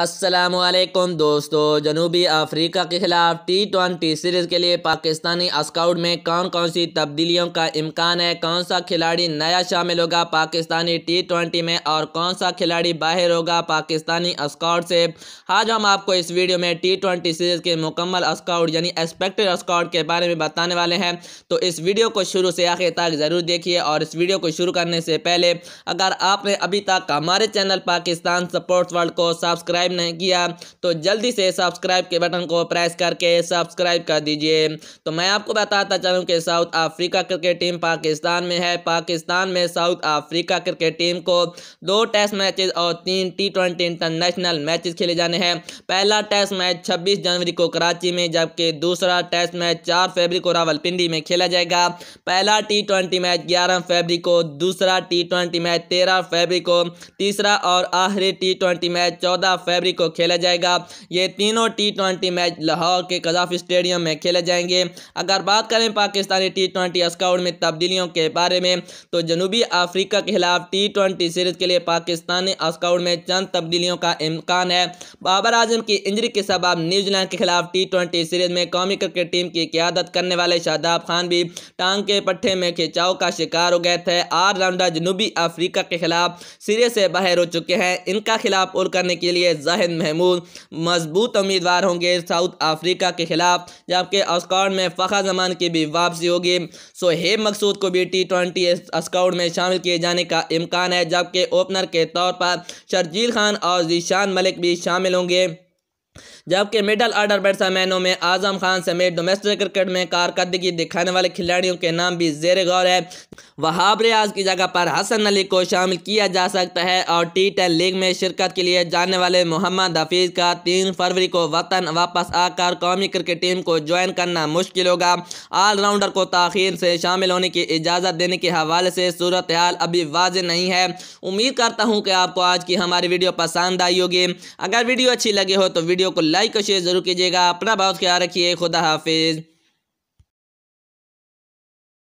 असलम दोस्तों जनूबी अफ्रीका के ख़िलाफ़ टी ट्वेंटी सीरीज़ के लिए पाकिस्तानी अस्काउट में कौन कौन सी तब्दीलियों का इम्कान है कौन सा खिलाड़ी नया शामिल होगा पाकिस्तानी टी ट्वेंटी में और कौन सा खिलाड़ी बाहर होगा पाकिस्तानी अस्काउट से आज हम आपको इस वीडियो में टी ट्वेंटी सीरीज़ के मुकम्मल स्काउट यानी एक्सपेक्टेड स्काउट के बारे में बताने वाले हैं तो इस वीडियो को शुरू से आखिर तक ज़रूर देखिए और इस वीडियो को शुरू करने से पहले अगर आपने अभी तक हमारे चैनल पाकिस्तान सपोर्ट्स वर्ल्ड को सब्सक्राइब सब्सक्राइब नहीं किया तो जल्दी से सब्सक्राइब के बटन को प्रेस करके सब्सक्राइब कर दीजिए तो मैं आपको बताता चलूँ कि South Africa cricket team Pakistan में है पाकिस्तान में साउथ अफ्रीका क्रिकेट टीम को दो टेस्ट मैचेस और तीन टी ट्वेंटी इंटरनेशनल मैचेस खेले जाने हैं पहला टेस्ट मैच 26 जनवरी को कराची में जबकि दूसरा टेस्ट मैच 4 फरवरी को रावलपिंडी में खेला जाएगा पहला टी ट्वेंटी मैच 11 फरवरी को दूसरा टी ट्वेंटी मैच 13 फरवरी को तीसरा और आखिरी टी ट्वेंटी मैच 14 फरवरी को खेला जाएगा ये तीनों टी ट्वेंटी मैच लाहौर के कजाफ स्टेडियम में खेले जाएंगे अगर बात करें पाकिस्तानी टी ट्वेंटी स्काउड में तब्दीलियों के बारे में तो जनूबी अफ्रीका के खिलाफ टी ट्वेंटी सीरीज के लिए पाकिस्तानी स्काउड में चंद तब्दीलियों का इम्कान है बाबर आजम की इंजरी के सबाब न्यूजीलैंड के खिलाफ टी ट्वेंटी सीरीज में कौमी क्रिकेट टीम की क्यादत करने वाले शादाब खान भी टांग के पट्टे में खिंचाव का शिकार हो गए थे आर राउंडर जनूबी अफ्रीका के खिलाफ सीरीज से बाहर हो चुके हैं इनका खिलाफ उल करने के लिए जाहिद महमूद मजबूत उम्मीदवार होंगे साउथ अफ्रीका के खिलाफ जबकि अस्काउट में फ़खर जमान की भी वापसी होगी सोहेब मकसूद को भी टी ट्वेंटी अस्काउट में शामिल किए जाने का इम्कान है जबकि ओपनर के तौर पर शर्जील खान और जीशान मलिक भी शामिल होंगे जबकि मिडल आर्डर बैट्समैनों में आजम खान समेत डोमेस्टिक क्रिकेट में कारकर्दगी दिखाने वाले खिलाड़ियों के नाम भी जेर गौर है वहाब रियाज की जगह पर हसन अली को शामिल किया जा सकता है और टी टेन लीग में शिरकत के लिए जाने वाले मोहम्मद हफीज़ का तीन फरवरी को वतन वापस आकर कौमी क्रिकेट टीम को ज्वाइन करना मुश्किल होगा ऑलराउंडर को तखिर से शामिल होने की इजाज़त देने के हवाले से सूरत हाल अभी वाज नहीं है उम्मीद करता हूँ कि आपको आज की हमारी वीडियो पसंद आई होगी अगर वीडियो अच्छी लगी हो तो वीडियो वीडियो को लाइक और शेयर जरूर कीजिएगा अपना बहुत ख्याल रखिए खुदा हाफिज़